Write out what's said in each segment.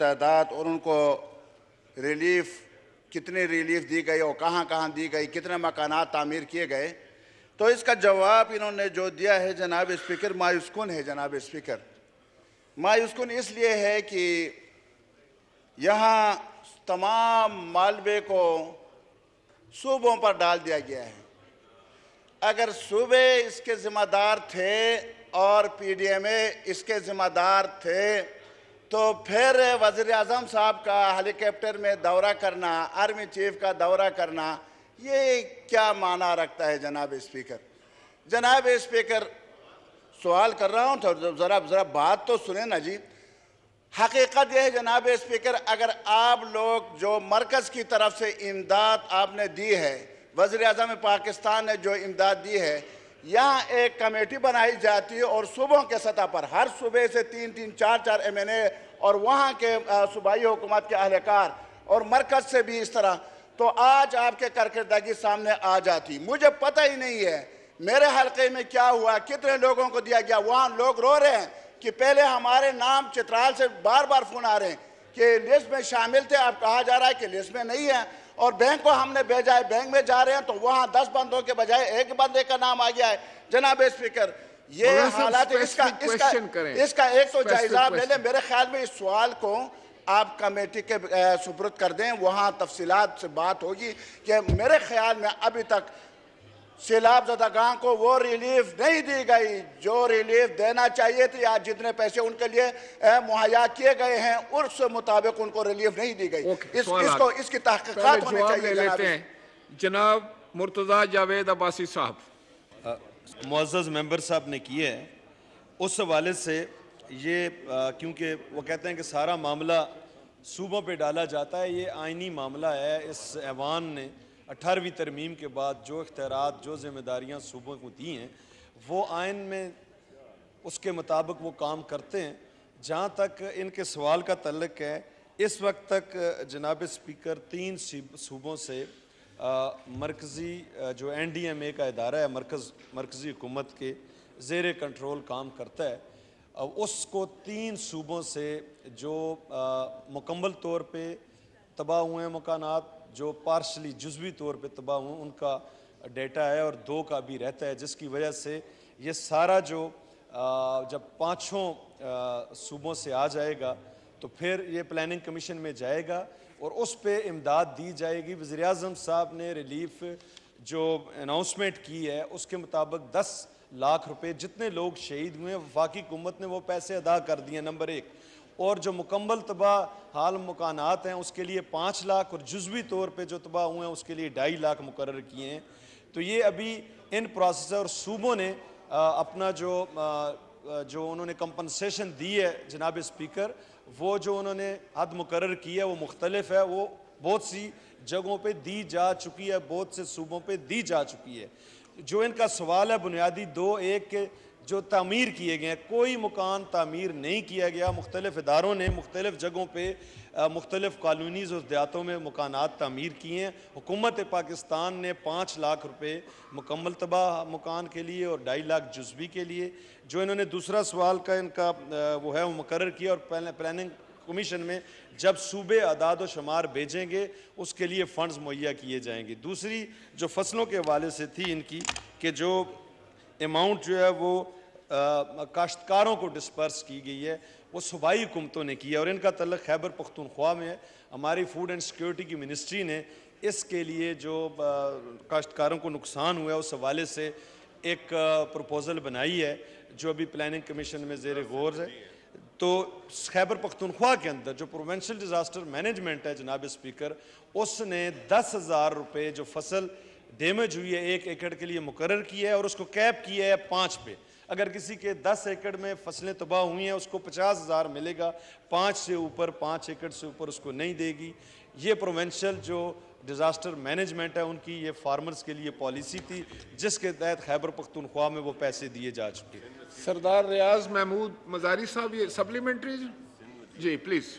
तादाद और उनको रिलीफ कितनी रिलीफ दी गई और कहाँ कहाँ दी गई कितने मकाना तामीर किए गए तो इसका जवाब इन्होंने जो दिया है जनाब स्पीकर मायूसकुन है जनाब स्पीकर मायूसकुन इसलिए है कि यहाँ तमाम मालवे को सूबों पर डाल दिया गया है अगर सूबे इसके ज़िम्मेदार थे और पीडीएमए इसके ज़िम्मेदार थे तो फिर वजीर अजम साहब का हेलीकॉप्टर में दौरा करना आर्मी चीफ का दौरा करना ये क्या माना रखता है जनाब स्पीकर जनाब स्पीकर सवाल कर रहा हूँ तो ज़रा ज़रा बात तो सुने ना जी हकीकत यह है जनाब स्पीकर अगर आप लोग जो मरकज़ की तरफ से इमदाद आपने दी है वजी अजम पाकिस्तान ने जो इमदाद दी है यहाँ एक कमेटी बनाई जाती है और सुबह के सतह पर हर सुबह से तीन तीन चार चार ए और वहाँ के सूबाई हुकूमत के अहलकार और मरकज से भी इस तरह तो आज आपके कारकर्दगी सामने आ जाती मुझे पता ही नहीं है मेरे हलके में क्या हुआ कितने लोगों को दिया गया वहाँ लोग रो रहे हैं कि पहले हमारे नाम चित्राल से बार बार फोन आ रहे हैं कि लिस्ट में शामिल थे अब कहा जा रहा है कि लिस्ट में नहीं है और बैंक को हमने भेजा है बैंक में जा रहे हैं तो वहां दस बंदों के बजाय एक बंदे का नाम आ गया है जनाब स्पीकर ये हालात इसका इसका इसका एक तो जायजा ले लें मेरे ख्याल में इस सवाल को आप कमेटी के सुपुरद कर दें वहाँ तफसीत से बात होगी कि मेरे ख्याल में अभी तक सैलाब ज़दा गांव को वो रिलीफ नहीं दी गई जो रिलीफ देना चाहिए थी या जितने पैसे उनके लिए मुहैया किए गए हैं उस मुताबिक उनको रिलीफ नहीं दी गई इस, इसको इसकी तहकीकात होनी चाहिए ले लेते हैं जनाब मुर्तज़ा जावेद अब्बासी साहब मोज़ मेंबर साहब ने किए उस हवाले से ये क्योंकि वो कहते हैं कि सारा मामला सूबों पर डाला जाता है ये आइनी मामला है इस ऐवान ने अठारहवीं तरमीम के बाद जो अख्तियार जो जिम्मेदारियाँ सूबों को दी हैं वो आयन में उसके मुताबिक वो काम करते हैं जहाँ तक इनके सवाल का तलक है इस वक्त तक जनाब स्पीकर तीन सूबों से मरकज़ी जो एन डी एम ए का अदारा है मरकज़ मरकज़ी हुकूमत के जेर कंट्रोल काम करता है उसको तीन सूबों से जो मुकम्मल तौर पर तबाह हुए मकानात जो पार्शली जज्वी तौर पे तबाह हूँ उनका डेटा है और दो का भी रहता है जिसकी वजह से ये सारा जो जब पाँचों सूबों से आ जाएगा तो फिर ये प्लानिंग कमीशन में जाएगा और उस पर इमदाद दी जाएगी वज़ी अजम साहब ने रिलीफ जो अनाउंसमेंट की है उसके मुताबिक दस लाख रुपए जितने लोग शहीद हुए वफाकी हुकूमत ने वो पैसे अदा कर दिए नंबर एक और जो मुकम्मल तबाह हाल मकानात हैं उसके लिए पाँच लाख और जज्वी तौर पर जो तबाह हुए हैं उसके लिए ढाई लाख मुकर किए हैं तो ये अभी इन प्रोसेसर और सूबों ने आ, अपना जो आ, जो उन्होंने कंपनसेशन दी है जनाब स्पीकर वो जो उन्होंने हद मुकर की है वो मुख्तलफ है वो बहुत सी जगहों पर दी जा चुकी है बहुत से सूबों पर दी जा चुकी है जो इनका सवाल है बुनियादी दो एक के जो तमीर किए गए हैं कोई मकान तमीर नहीं किया गया मुख्तलिफ़ इदारों ने मुख्तलिफ़ जगहों पर मुख्तलिफ़ कॉलोनीज़ और देहातों में मकान तमीर किए हैं हुकूमत पाकिस्तान ने पाँच लाख रुपये मुकम्मल तबाह मकान के लिए और ढाई लाख जज्वी के लिए जो इन्होंने दूसरा सवाल का इनका वो है वो मुकर किया और प्लानिंग कमीशन में जब सूबे अदाद शुमार भेजेंगे उसके लिए फ़ंड्स मुहैया किए जाएंगे दूसरी जो फसलों के हवाले से थी इनकी कि जो अमाउंट जो है वो काश्तकारों को डिस्पर्स की गई है वो सूबाई हुकूमतों ने किया और इनका तलक खैबर पख्तनख्वा में है हमारी फूड एंड सिक्योरिटी की मिनिस्ट्री ने इसके लिए जो काश्तकारों को नुकसान हुआ है उस हवाले से एक प्रपोज़ल बनाई है जो अभी प्लानिंग कमीशन में जेर गौर है तो खैबर पख्तनख्वा के अंदर जो प्रोवेंशल डिज़ास्टर मैनेजमेंट है जनाब स्पीकर उसने दस हज़ार रुपये जो फसल डैमेज हुई है एक एकड़ के लिए मुकर किया है और उसको कैप किया है पाँच पे अगर किसी के दस एकड़ में फसलें तबाह हुई हैं उसको पचास हज़ार मिलेगा पाँच से ऊपर पाँच एकड़ से ऊपर उसको नहीं देगी ये प्रोवेंशल जो डिज़ास्टर मैनेजमेंट है उनकी ये फार्मर्स के लिए पॉलिसी थी जिसके तहत खैबर पख्तनख्वा में वो पैसे दिए जा चुके सरदार रियाज महमूद मजारी साहब ये सप्लीमेंट्री जी प्लीज़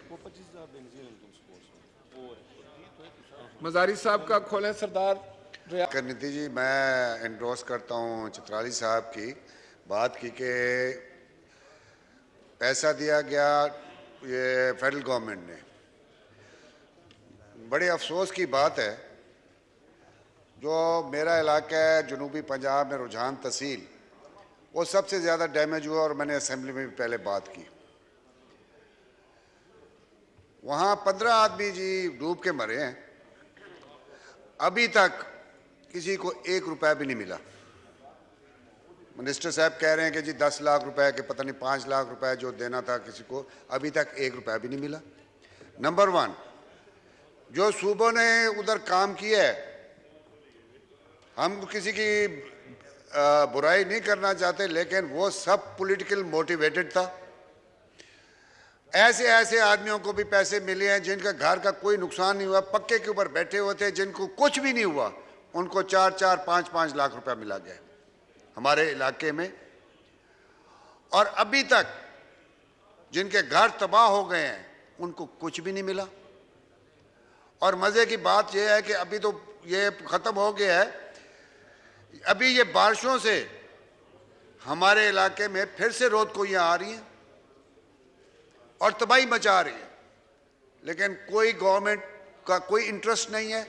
मजारी साहब का खोलें सरदार कर नीति जी मैं एंड्रोस करता हूँ चित्राली साहब की बात की कि पैसा दिया गया ये फेडरल गवर्नमेंट ने बड़े अफसोस की बात है जो मेरा इलाका है जनूबी पंजाब में रुझान तहसील वो सबसे ज़्यादा डैमेज हुआ और मैंने असम्बली में भी पहले बात की वहाँ पंद्रह आदमी जी डूब के मरे हैं अभी तक किसी को एक रुपया भी नहीं मिला मिनिस्टर साहब कह रहे हैं कि जी दस लाख रुपए के पता नहीं पाँच लाख रुपए जो देना था किसी को अभी तक एक रुपया भी नहीं मिला नंबर वन जो सूबों ने उधर काम किया है हम किसी की बुराई नहीं करना चाहते लेकिन वो सब पॉलिटिकल मोटिवेटेड था ऐसे ऐसे आदमियों को भी पैसे मिले हैं जिनका घर का कोई नुकसान नहीं हुआ पक्के के ऊपर बैठे हुए थे जिनको कुछ भी नहीं हुआ उनको चार चार पांच पांच लाख रुपया मिला गया हमारे इलाके में और अभी तक जिनके घर तबाह हो गए हैं उनको कुछ भी नहीं मिला और मज़े की बात यह है कि अभी तो ये ख़त्म हो गया है अभी ये बारिशों से हमारे इलाके में फिर से रोद कोइयाँ आ रही हैं और तबाही मचा रही है लेकिन कोई गवर्नमेंट का कोई इंटरेस्ट नहीं है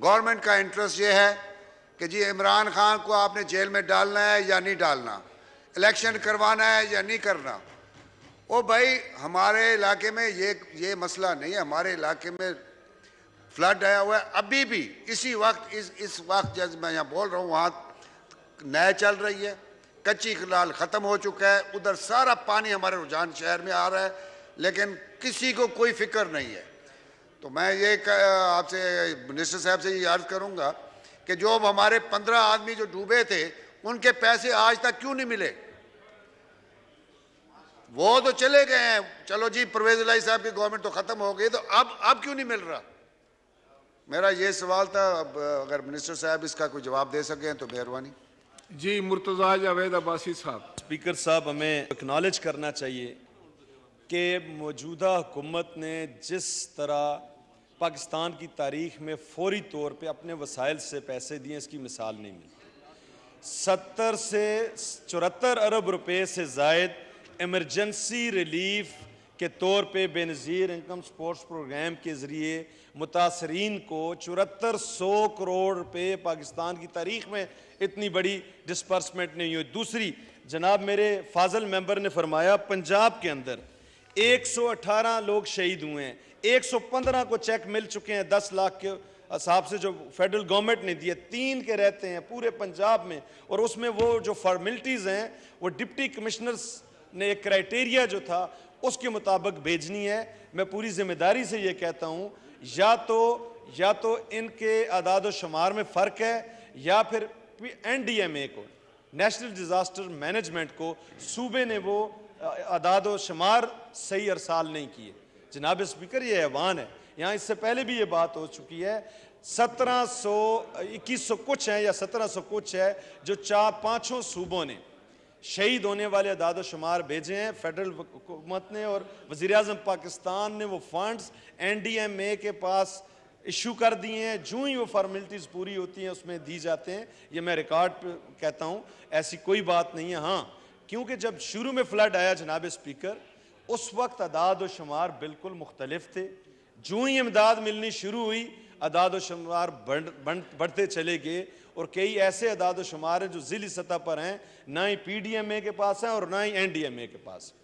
गवर्नमेंट का इंटरेस्ट ये है कि जी इमरान खान को आपने जेल में डालना है या नहीं डालना इलेक्शन करवाना है या नहीं करना ओ भाई हमारे इलाके में ये ये मसला नहीं है हमारे इलाके में फ्लड आया हुआ है अभी भी इसी वक्त इस इस वक्त जज मैं यहाँ बोल रहा हूँ वहाँ नया चल रही है कच्ची खिलाल ख़त्म हो चुका है उधर सारा पानी हमारे रुझान शहर में आ रहा है लेकिन किसी को कोई फिक्र नहीं है तो मैं ये आपसे मिनिस्टर साहब से ये अर्ज करूँगा कि जो हमारे पंद्रह आदमी जो डूबे थे उनके पैसे आज तक क्यों नहीं मिले वो तो चले गए हैं चलो जी परवेज लाई साहब की गवर्नमेंट तो ख़त्म हो गई तो अब अब क्यों नहीं मिल रहा मेरा ये सवाल था अब अगर मिनिस्टर साहब इसका कोई जवाब दे सके तो मेहरबानी जी मुर्तज़ा जावेद अब्बासी साहब स्पीकर साहब हमें एक्नॉलेज करना चाहिए कि मौजूदा हुकूमत ने जिस तरह पाकिस्तान की तारीख में फौरी तौर पर अपने वसाइल से पैसे दिए इसकी मिसाल नहीं मिलती सत्तर से चौहत्तर अरब रुपये से जायद एमरजेंसी रिलीफ के तौर पे बेनज़ीर इनकम स्पोर्ट्स प्रोग्राम के ज़रिए मुतासरीन को चौहत्तर सौ करोड़ रुपये पाकिस्तान की तारीख में इतनी बड़ी डिस्पर्समेंट नहीं हुई दूसरी जनाब मेरे फाजल मेंबर ने फरमाया पंजाब के अंदर 118 लोग शहीद हुए हैं 115 को चेक मिल चुके हैं 10 लाख के हिसाब से जो फेडरल गवर्नमेंट ने दिए तीन के रहते हैं पूरे पंजाब में और उसमें वो जो फॉर्मेलिटीज़ हैं वो डिप्टी कमिश्नर्स ने एक क्राइटेरिया जो था उसके मुताबिक भेजनी है मैं पूरी जिम्मेदारी से ये कहता हूँ या तो या तो इनके आदाद शुमार में फ़र्क है या फिर एन डी एम ए को नेशनल डिज़ास्टर मैनेजमेंट को सूबे ने वो अदाद व शुमार सही अरसाल नहीं किए जनाब स्पीकर ये ऐवान है यहाँ इससे पहले भी ये बात हो चुकी है सत्रह सौ इक्कीस सौ कुछ है या सत्रह सौ कुछ है जो चार पाँचों सूबों ने शहीद होने वाले अदाद शुमार भेजे हैं फेडरल हुकूमत ने और वज़ी अजम पाकिस्तान ने वो funds N D M A के पास इशू कर दिए हैं जो ही वो फॉर्मेलिटीज़ पूरी होती हैं उसमें दी जाते हैं ये मैं रिकॉर्ड कहता हूँ ऐसी कोई बात नहीं है हाँ क्योंकि जब शुरू में फ्लड आया जनाब स्पीकर उस वक्त अदाद व शुमार बिल्कुल मुख्तलिफ थे जो ही इमदाद मिलनी शुरू हुई अदाद व शुमार बढ़, बढ़ते चले गए और कई ऐसे अदाद व शुमार हैं जो ज़िली सतह पर हैं ना ही पी डी एम ए के पास हैं और ना ही एन डी एम ए के पास हैं